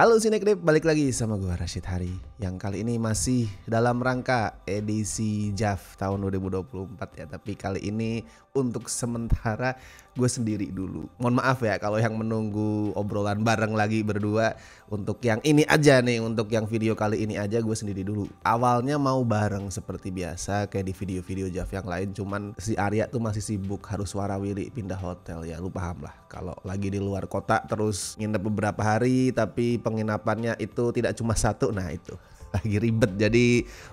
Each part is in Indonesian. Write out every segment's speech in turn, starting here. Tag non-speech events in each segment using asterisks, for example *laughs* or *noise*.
Halo Sinekrip, balik lagi sama gue Rashid Hari Yang kali ini masih dalam rangka edisi JAV tahun 2024 ya Tapi kali ini untuk sementara gue sendiri dulu. Mohon maaf ya kalau yang menunggu obrolan bareng lagi berdua untuk yang ini aja nih, untuk yang video kali ini aja gue sendiri dulu. Awalnya mau bareng seperti biasa kayak di video-video Jav yang lain, cuman si Arya tuh masih sibuk harus warawiri pindah hotel ya, lu paham lah. Kalau lagi di luar kota terus nginep beberapa hari tapi penginapannya itu tidak cuma satu, nah itu. *laughs* lagi ribet jadi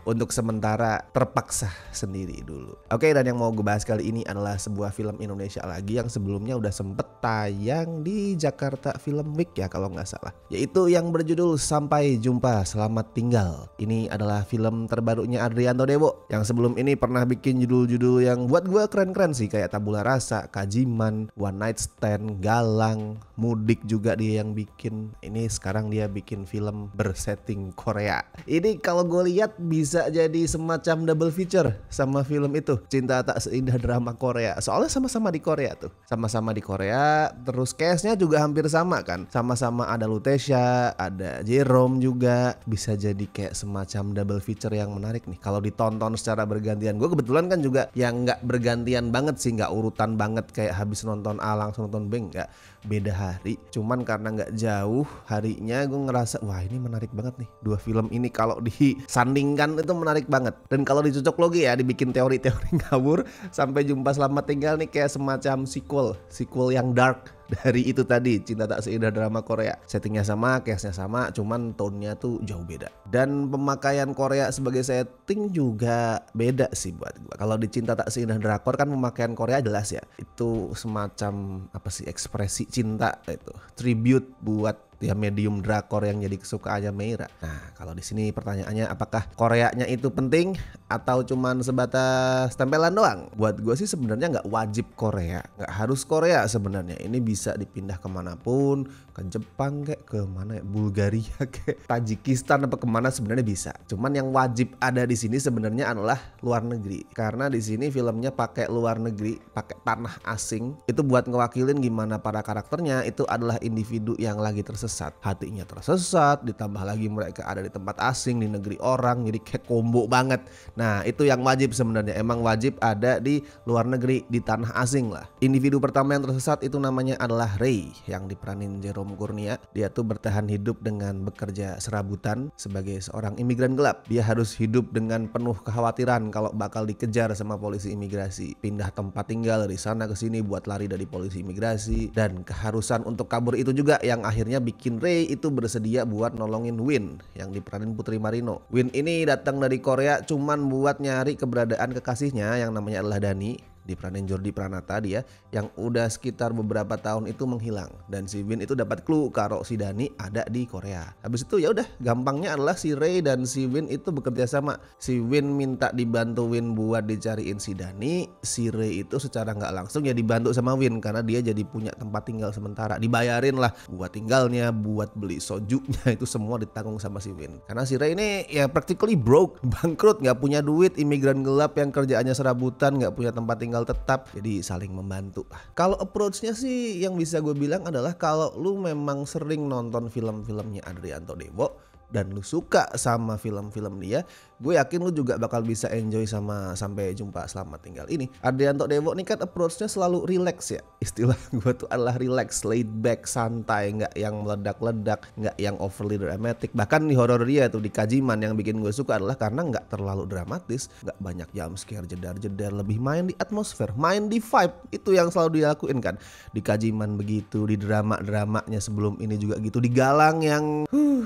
untuk sementara terpaksa sendiri dulu. Oke dan yang mau gue bahas kali ini adalah sebuah film Indonesia lagi yang sebelumnya udah sempet tayang di Jakarta Film Week ya kalau nggak salah. Yaitu yang berjudul Sampai Jumpa Selamat Tinggal. Ini adalah film terbarunya Adrianto Dewo yang sebelum ini pernah bikin judul-judul yang buat gue keren-keren sih kayak Tabula Rasa, Kajiman, One Night Stand, Galang, Mudik juga dia yang bikin. Ini sekarang dia bikin film bersetting Korea ini kalau gue lihat bisa jadi semacam double feature sama film itu Cinta Tak Seindah drama Korea. Soalnya sama-sama di Korea tuh, sama-sama di Korea. Terus case-nya juga hampir sama kan, sama-sama ada Lutesha, ada Jerome juga. Bisa jadi kayak semacam double feature yang menarik nih. Kalau ditonton secara bergantian, gue kebetulan kan juga yang nggak bergantian banget sih, nggak urutan banget kayak habis nonton A langsung nonton B nggak beda hari cuman karena nggak jauh harinya gue ngerasa wah ini menarik banget nih dua film ini kalau *laughs* disandingkan itu menarik banget dan kalau dicocok logi ya dibikin teori-teori *laughs* ngawur sampai jumpa selamat tinggal nih kayak semacam sequel sequel yang dark dari itu tadi Cinta Tak Seindah drama Korea. Settingnya sama, case-nya sama, cuman tone-nya tuh jauh beda. Dan pemakaian Korea sebagai setting juga beda sih buat gua. Kalau di Cinta Tak Seindah Drakor kan pemakaian Korea jelas ya. Itu semacam apa sih ekspresi cinta itu, tribute buat ya medium drakor yang jadi kesukaannya Meira. Nah, kalau di sini pertanyaannya apakah Koreanya itu penting atau cuman sebatas tempelan doang. Buat gue sih sebenarnya nggak wajib Korea, nggak harus Korea sebenarnya. Ini bisa dipindah kemanapun, ke Jepang kek, ke mana ya, Bulgaria *laughs* kek, Tajikistan apa kemana sebenarnya bisa. Cuman yang wajib ada di sini sebenarnya adalah luar negeri, karena di sini filmnya pakai luar negeri, pakai tanah asing. Itu buat ngewakilin gimana para karakternya itu adalah individu yang lagi tersesat, hatinya tersesat, ditambah lagi mereka ada di tempat asing di negeri orang, jadi kayak kombo banget Nah, itu yang wajib sebenarnya. Emang wajib ada di luar negeri, di tanah asing lah. Individu pertama yang tersesat itu namanya adalah Ray yang diperanin Jerome Kurnia. Dia tuh bertahan hidup dengan bekerja serabutan sebagai seorang imigran gelap. Dia harus hidup dengan penuh kekhawatiran kalau bakal dikejar sama polisi imigrasi. Pindah tempat tinggal dari sana ke sini buat lari dari polisi imigrasi dan keharusan untuk kabur itu juga yang akhirnya bikin Ray itu bersedia buat nolongin Win yang diperanin Putri Marino. Win ini datang dari Korea cuman buat nyari keberadaan kekasihnya yang namanya adalah Dani diperanin Jordi Pranata dia ya, yang udah sekitar beberapa tahun itu menghilang dan si Win itu dapat clue kalau si Dani ada di Korea. Habis itu ya udah gampangnya adalah si Ray dan si Win itu bekerja sama. Si Win minta dibantu Win buat dicariin si Dani, si Ray itu secara nggak langsung ya dibantu sama Win karena dia jadi punya tempat tinggal sementara. Dibayarin lah buat tinggalnya, buat beli sojunya *laughs* itu semua ditanggung sama si Win. Karena si Ray ini ya practically broke, *laughs* bangkrut, nggak punya duit, imigran gelap yang kerjaannya serabutan, nggak punya tempat tinggal tinggal tetap jadi saling membantu lah. kalau approachnya sih yang bisa gue bilang adalah kalau lu memang sering nonton film-filmnya Adrianto Dewo dan lu suka sama film-film dia, gue yakin lu juga bakal bisa enjoy sama sampai jumpa selamat tinggal ini. Adrianto Devo nih kan approach-nya selalu relax ya. Istilah *laughs* gue tuh adalah relax, laid back, santai, nggak yang meledak-ledak, nggak yang overly dramatic. Bahkan di horor dia tuh di Kajiman yang bikin gue suka adalah karena nggak terlalu dramatis, nggak banyak jam scare, jedar-jedar, lebih main di atmosfer, main di vibe. Itu yang selalu dilakuin kan. Di Kajiman begitu, di drama-dramanya sebelum ini juga gitu, di Galang yang huh,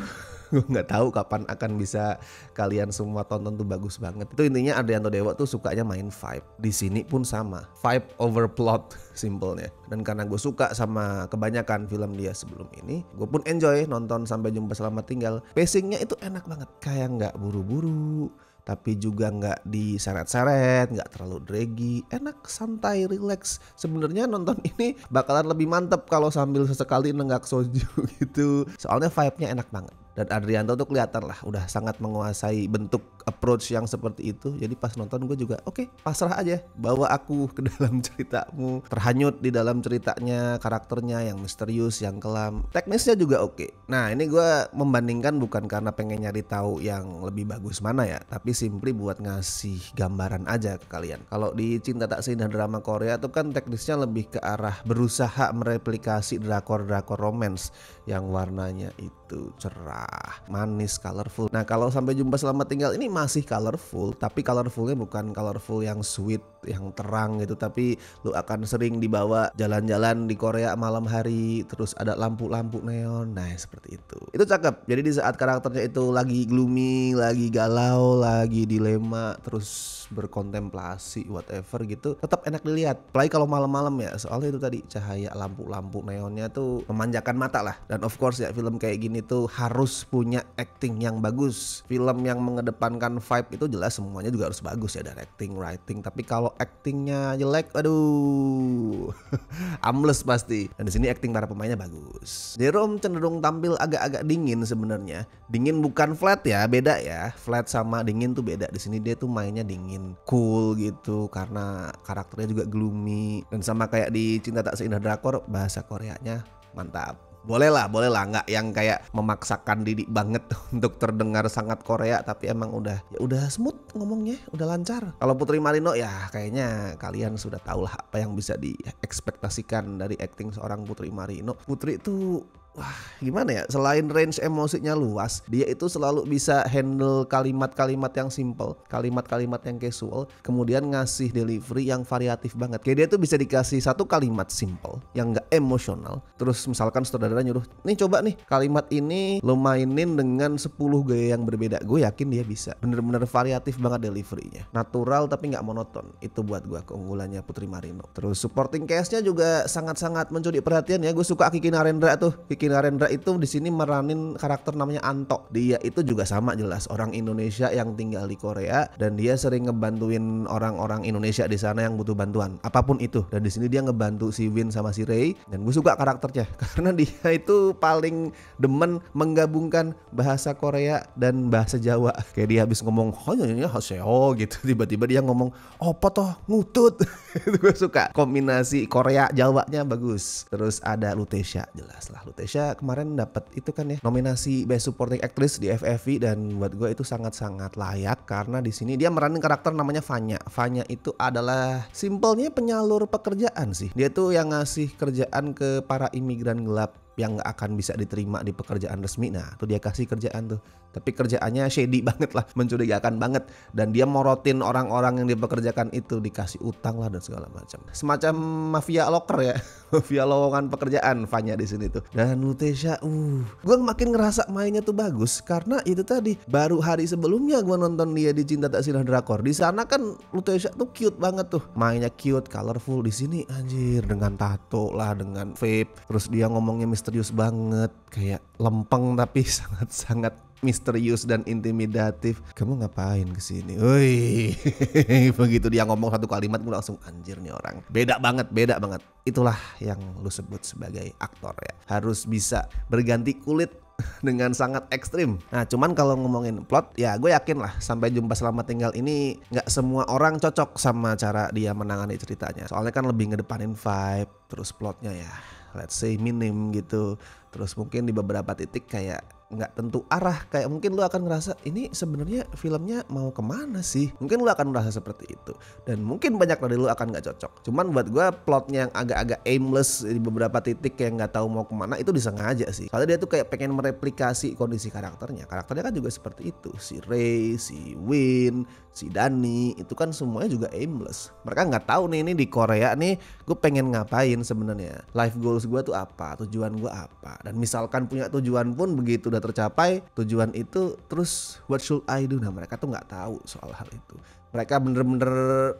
*laughs* gue nggak tahu kapan akan bisa kalian semua tonton tuh bagus banget itu intinya Adrianto Dewa tuh sukanya main vibe di sini pun sama vibe over plot *laughs* simpelnya dan karena gue suka sama kebanyakan film dia sebelum ini gue pun enjoy nonton sampai jumpa selamat tinggal pacingnya itu enak banget kayak nggak buru-buru tapi juga nggak diseret-seret, nggak terlalu draggy, enak, santai, relax. Sebenarnya nonton *laughs* ini bakalan lebih mantep kalau sambil sesekali nenggak soju gitu. Soalnya vibe-nya enak banget dan Adrianto tuh kelihatan lah udah sangat menguasai bentuk approach yang seperti itu jadi pas nonton gue juga oke okay, pasrah aja bawa aku *laughs* ke dalam ceritamu terhanyut di dalam ceritanya karakternya yang misterius yang kelam teknisnya juga oke okay. nah ini gue membandingkan bukan karena pengen nyari tahu yang lebih bagus mana ya tapi simply buat ngasih gambaran aja ke kalian kalau di cinta tak seindah drama Korea tuh kan teknisnya lebih ke arah berusaha mereplikasi drakor-drakor romance yang warnanya itu gitu cerah manis colorful nah kalau sampai jumpa selamat tinggal ini masih colorful tapi colorfulnya bukan colorful yang sweet yang terang gitu tapi lu akan sering dibawa jalan-jalan di Korea malam hari terus ada lampu-lampu neon nah ya, seperti itu itu cakep jadi di saat karakternya itu lagi gloomy lagi galau lagi dilema terus berkontemplasi whatever gitu tetap enak dilihat apalagi kalau malam-malam ya soalnya itu tadi cahaya lampu-lampu neonnya tuh memanjakan mata lah dan of course ya film kayak gini tuh harus punya acting yang bagus film yang mengedepankan vibe itu jelas semuanya juga harus bagus ya dari acting writing tapi kalau kalau actingnya jelek aduh *laughs* ambles pasti dan di sini acting para pemainnya bagus Jerome cenderung tampil agak-agak dingin sebenarnya dingin bukan flat ya beda ya flat sama dingin tuh beda di sini dia tuh mainnya dingin cool gitu karena karakternya juga gloomy dan sama kayak di Cinta Tak Seindah Drakor bahasa Koreanya mantap boleh lah boleh lah nggak yang kayak memaksakan diri banget *laughs* untuk terdengar sangat Korea tapi emang udah ya udah smooth ngomongnya udah lancar kalau Putri Marino ya kayaknya kalian sudah tahu lah apa yang bisa diekspektasikan dari acting seorang Putri Marino Putri tuh wah gimana ya selain range emosinya luas dia itu selalu bisa handle kalimat-kalimat yang simple kalimat-kalimat yang casual kemudian ngasih delivery yang variatif banget kayak dia tuh bisa dikasih satu kalimat simple yang nggak emosional terus misalkan sutradara nyuruh nih coba nih kalimat ini lo mainin dengan 10 gaya yang berbeda gue yakin dia bisa bener-bener variatif banget deliverynya natural tapi nggak monoton itu buat gue keunggulannya Putri Marino terus supporting cast-nya juga sangat-sangat mencuri perhatian ya gue suka Kiki Narendra tuh Kiki Kiki Narendra itu di sini meranin karakter namanya Anto. Dia itu juga sama jelas orang Indonesia yang tinggal di Korea dan dia sering ngebantuin orang-orang Indonesia di sana yang butuh bantuan. Apapun itu. Dan di sini dia ngebantu si Win sama si Ray dan gue suka karakternya *laughs* karena dia itu paling demen menggabungkan bahasa Korea dan bahasa Jawa. Kayak dia habis ngomong hanya haseo gitu tiba-tiba dia ngomong opo oh, toh ngutut. *laughs* itu gue suka kombinasi Korea Jawanya bagus. Terus ada Lutesha jelas lah Lutesha Indonesia kemarin dapat itu kan ya nominasi Best Supporting Actress di FFV dan buat gue itu sangat-sangat layak karena di sini dia meranin karakter namanya Vanya. Vanya itu adalah simpelnya penyalur pekerjaan sih. Dia tuh yang ngasih kerjaan ke para imigran gelap yang nggak akan bisa diterima di pekerjaan resmi nah tuh dia kasih kerjaan tuh tapi kerjaannya shady *laughs* banget lah mencurigakan banget dan dia morotin orang-orang yang dipekerjakan itu dikasih utang lah dan segala macam semacam mafia loker ya *laughs* mafia lowongan pekerjaan Fanya di sini tuh dan Lutesha uh gue makin ngerasa mainnya tuh bagus karena itu tadi baru hari sebelumnya gue nonton dia di Cinta Tak sinar Drakor di sana kan Lutesha tuh cute banget tuh mainnya cute colorful di sini anjir dengan tato lah dengan vape terus dia ngomongnya Mister misterius banget, kayak lempeng tapi sangat-sangat *laughs* misterius dan intimidatif. Kamu ngapain kesini? Woi. *laughs* Begitu dia ngomong satu kalimat gue langsung anjir nih orang. Beda banget, beda banget. Itulah yang lu sebut sebagai aktor ya. Harus bisa berganti kulit *laughs* dengan sangat ekstrim. Nah, cuman kalau ngomongin plot, ya gue yakin lah sampai jumpa selamat tinggal ini nggak semua orang cocok sama cara dia menangani ceritanya. Soalnya kan lebih ngedepanin vibe, terus plotnya ya let's say minim gitu terus mungkin di beberapa titik kayak nggak tentu arah kayak mungkin lu akan ngerasa ini sebenarnya filmnya mau kemana sih mungkin lu akan merasa seperti itu dan mungkin banyak dari lu akan nggak cocok cuman buat gue plotnya yang agak-agak aimless di beberapa titik yang nggak tahu mau kemana itu disengaja sih kalau dia tuh kayak pengen mereplikasi kondisi karakternya karakternya kan juga seperti itu si Ray si Win si Dani itu kan semuanya juga aimless mereka nggak tahu nih ini di Korea nih gue pengen ngapain sebenarnya life goals gue tuh apa tujuan gue apa dan misalkan punya tujuan pun begitu sudah tercapai tujuan itu terus what should I do nah mereka tuh nggak tahu soal hal itu mereka bener-bener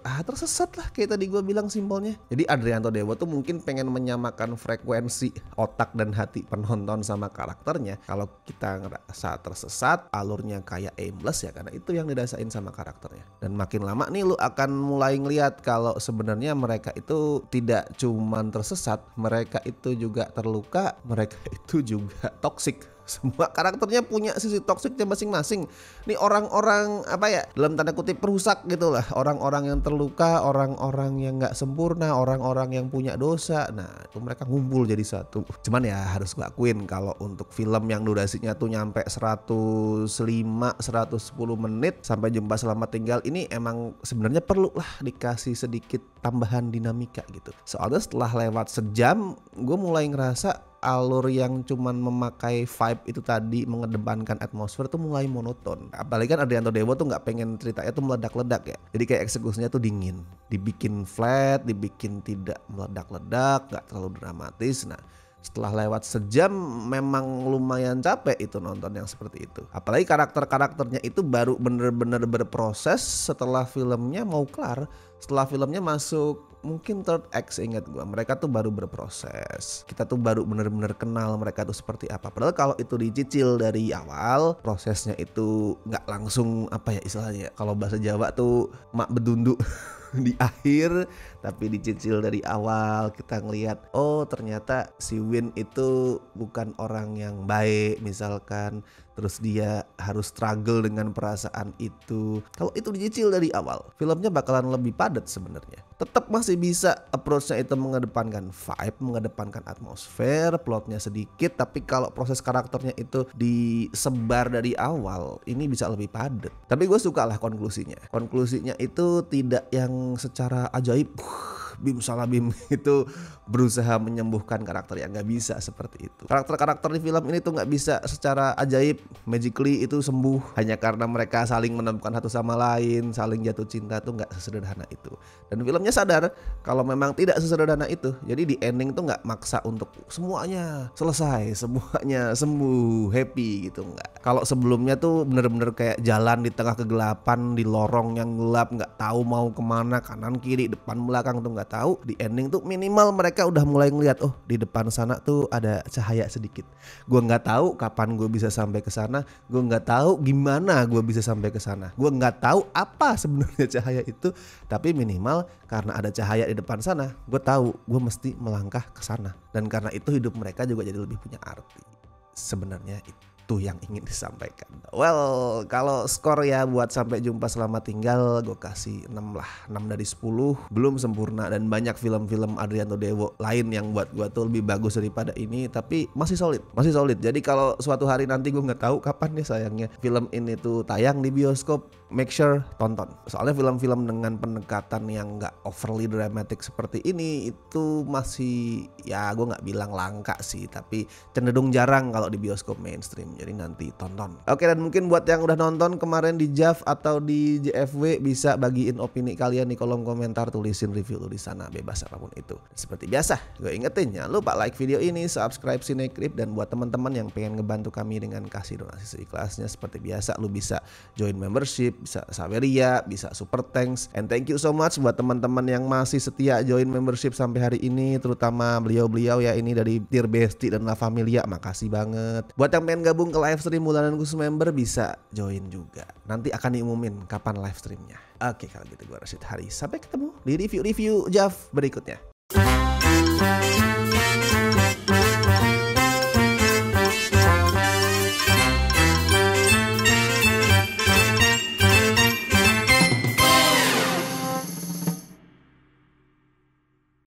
ah tersesat lah kayak tadi gue bilang simpelnya jadi Adrianto Dewa tuh mungkin pengen menyamakan frekuensi otak dan hati penonton sama karakternya kalau kita ngerasa tersesat alurnya kayak aimless ya karena itu yang didasain sama karakternya dan makin lama nih lu akan mulai ngeliat kalau sebenarnya mereka itu tidak cuman tersesat mereka itu juga terluka mereka *laughs* itu juga toksik semua karakternya punya sisi toksiknya masing-masing. Ini orang-orang apa ya dalam tanda kutip perusak gitu lah. Orang-orang yang terluka, orang-orang yang nggak sempurna, orang-orang yang punya dosa. Nah itu mereka ngumpul jadi satu. Cuman ya harus gue akuin kalau untuk film yang durasinya tuh nyampe 105, 110 menit sampai jumpa selamat tinggal ini emang sebenarnya perlu lah dikasih sedikit tambahan dinamika gitu. Soalnya setelah lewat sejam gue mulai ngerasa alur yang cuman memakai vibe itu tadi mengedepankan atmosfer tuh mulai monoton. Apalagi kan Adrianto Dewa tuh nggak pengen ceritanya tuh meledak-ledak ya. Jadi kayak eksekusinya tuh dingin, dibikin flat, dibikin tidak meledak-ledak, nggak terlalu dramatis. Nah, setelah lewat sejam memang lumayan capek itu nonton yang seperti itu. Apalagi karakter-karakternya itu baru bener-bener berproses setelah filmnya mau kelar setelah filmnya masuk mungkin third X ingat gue mereka tuh baru berproses kita tuh baru bener-bener kenal mereka tuh seperti apa padahal kalau itu dicicil dari awal prosesnya itu nggak langsung apa ya istilahnya kalau bahasa Jawa tuh mak bedunduk *laughs* di akhir tapi dicicil dari awal kita ngelihat oh ternyata si Win itu bukan orang yang baik misalkan terus dia harus struggle dengan perasaan itu. Kalau itu dicicil dari awal, filmnya bakalan lebih padat sebenarnya. Tetap masih bisa approach-nya itu mengedepankan vibe, mengedepankan atmosfer, plotnya sedikit, tapi kalau proses karakternya itu disebar dari awal, ini bisa lebih padat. Tapi gue suka lah konklusinya. Konklusinya itu tidak yang secara ajaib bim salah bim *laughs* itu berusaha menyembuhkan karakter yang nggak bisa seperti itu karakter-karakter di film ini tuh nggak bisa secara ajaib magically itu sembuh hanya karena mereka saling menemukan satu sama lain saling jatuh cinta tuh nggak sesederhana itu dan filmnya sadar kalau memang tidak sesederhana itu jadi di ending tuh nggak maksa untuk semuanya selesai *laughs* semuanya sembuh happy gitu nggak kalau sebelumnya tuh bener-bener kayak jalan di tengah kegelapan di lorong yang gelap nggak tahu mau kemana kanan kiri depan belakang tuh nggak tahu di ending tuh minimal mereka udah mulai ngeliat oh di depan sana tuh ada cahaya sedikit gue nggak tahu kapan gue bisa sampai ke sana gue nggak tahu gimana gue bisa sampai ke sana gue nggak tahu apa sebenarnya cahaya itu tapi minimal karena ada cahaya di depan sana gue tahu gue mesti melangkah ke sana dan karena itu hidup mereka juga jadi lebih punya arti sebenarnya itu itu yang ingin disampaikan. Well, kalau skor ya buat sampai jumpa selamat tinggal gue kasih 6 lah. 6 dari 10 belum sempurna dan banyak film-film Adriano Dewo lain yang buat gue tuh lebih bagus daripada ini tapi masih solid, masih solid. Jadi kalau suatu hari nanti gue nggak tahu kapan nih sayangnya film ini tuh tayang di bioskop make sure tonton. Soalnya film-film dengan pendekatan yang nggak overly dramatic seperti ini itu masih ya gue nggak bilang langka sih tapi cenderung jarang kalau di bioskop mainstream. Jadi nanti tonton. Oke dan mungkin buat yang udah nonton kemarin di JAV atau di JFW bisa bagiin opini kalian di kolom komentar, tulisin review lu di sana bebas apapun itu. Seperti biasa, gue ingetin jangan lupa like video ini, subscribe Sinekrip dan buat teman-teman yang pengen ngebantu kami dengan kasih donasi seikhlasnya seperti biasa lu bisa join membership, bisa Saveria, bisa Super Thanks and thank you so much buat teman-teman yang masih setia join membership sampai hari ini terutama beliau-beliau ya ini dari Tier Besti dan La Familia makasih banget. Buat yang pengen gabung bergabung ke live stream bulanan khusus member bisa join juga. Nanti akan diumumin kapan live streamnya. Oke kalau gitu gue Rashid Hari. Sampai ketemu di review-review Jav berikutnya.